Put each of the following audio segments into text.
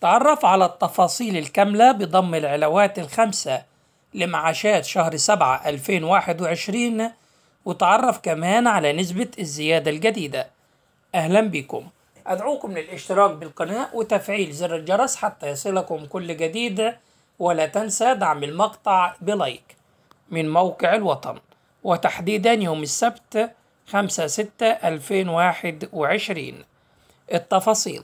تعرف على التفاصيل الكاملة بضم العلاوات الخمسة لمعاشات شهر 7 2021 وتعرف كمان على نسبة الزيادة الجديدة أهلا بكم أدعوكم للاشتراك بالقناة وتفعيل زر الجرس حتى يصلكم كل جديد ولا تنسى دعم المقطع بلايك من موقع الوطن وتحديدا يوم السبت 5 6 2021 التفاصيل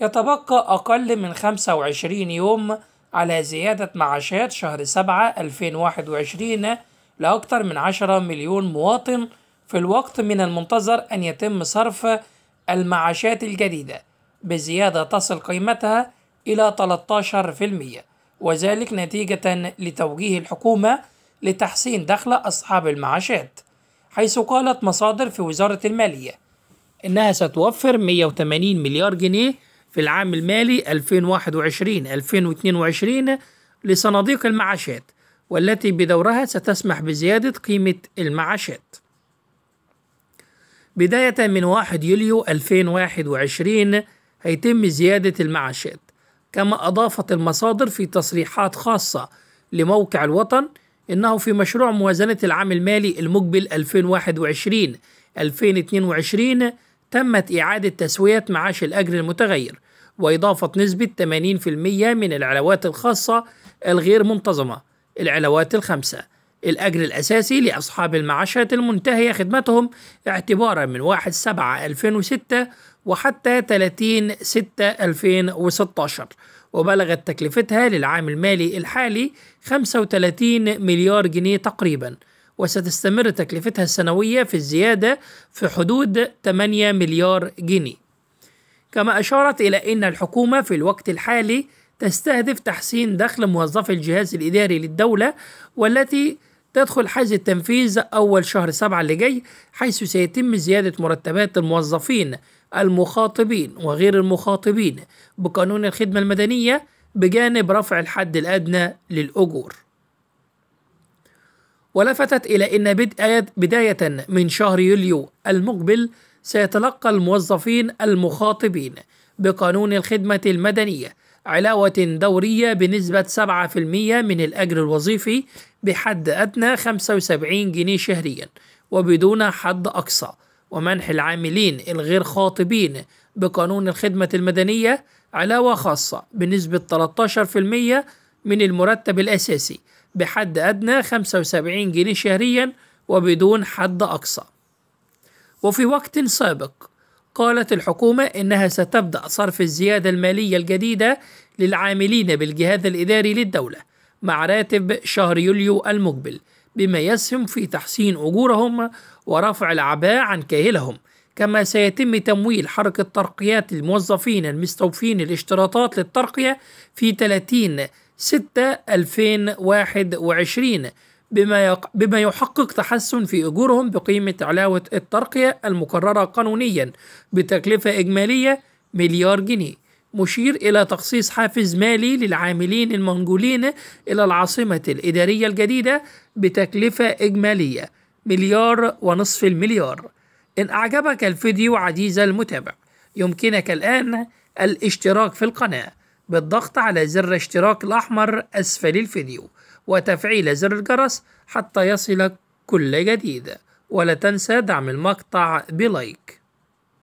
يتبقى أقل من 25 يوم على زيادة معاشات شهر 7 2021 لأكثر من 10 مليون مواطن في الوقت من المنتظر أن يتم صرف المعاشات الجديدة بزيادة تصل قيمتها إلى 13% وذلك نتيجة لتوجيه الحكومة لتحسين دخل أصحاب المعاشات حيث قالت مصادر في وزارة المالية إنها ستوفر 180 مليار جنيه في العام المالي 2021 2022 لصناديق المعاشات والتي بدورها ستسمح بزيادة قيمة المعاشات بداية من 1 يوليو 2021 هيتم زيادة المعاشات كما أضافت المصادر في تصريحات خاصة لموقع الوطن إنه في مشروع موازنة العام المالي المقبل 2021 2022 تمت إعادة تسوية معاش الأجر المتغير وإضافة نسبة 80% من العلاوات الخاصة الغير منتظمة العلاوات الخمسة الأجر الأساسي لأصحاب المعاشات المنتهية خدمتهم اعتبارا من 1 7 2006 وحتى 30 6 2016 وبلغت تكلفتها للعام المالي الحالي 35 مليار جنيه تقريبا وستستمر تكلفتها السنوية في الزيادة في حدود 8 مليار جنيه كما أشارت إلى أن الحكومة في الوقت الحالي تستهدف تحسين دخل موظفي الجهاز الإداري للدولة والتي تدخل حيز التنفيذ أول شهر سبعة اللي جاي حيث سيتم زيادة مرتبات الموظفين المخاطبين وغير المخاطبين بقانون الخدمة المدنية بجانب رفع الحد الأدنى للأجور ولفتت إلى أن بداية من شهر يوليو المقبل سيتلقى الموظفين المخاطبين بقانون الخدمة المدنية علاوة دورية بنسبة 7% من الأجر الوظيفي بحد أدنى 75 جنيه شهريا وبدون حد أقصى ومنح العاملين الغير خاطبين بقانون الخدمة المدنية علاوة خاصة بنسبة 13% من المرتب الأساسي بحد أدنى 75 جنيه شهريا وبدون حد أقصى وفي وقت سابق قالت الحكومة إنها ستبدأ صرف الزيادة المالية الجديدة للعاملين بالجهاز الإداري للدولة مع راتب شهر يوليو المقبل بما يسهم في تحسين أجورهم ورفع العباء عن كاهلهم كما سيتم تمويل حركة ترقيات الموظفين المستوفين الاشتراطات للترقية في 30 6 2021 بما, يق... بما يحقق تحسن في أجورهم بقيمة علاوة الترقية المقررة قانونيا بتكلفة إجمالية مليار جنيه مشير إلى تخصيص حافز مالي للعاملين المنجولين إلى العاصمة الإدارية الجديدة بتكلفة إجمالية مليار ونصف المليار إن أعجبك الفيديو عزيز المتابع يمكنك الآن الاشتراك في القناة بالضغط على زر اشتراك الأحمر أسفل الفيديو وتفعيل زر الجرس حتى يصلك كل جديد ولا تنسى دعم المقطع بلايك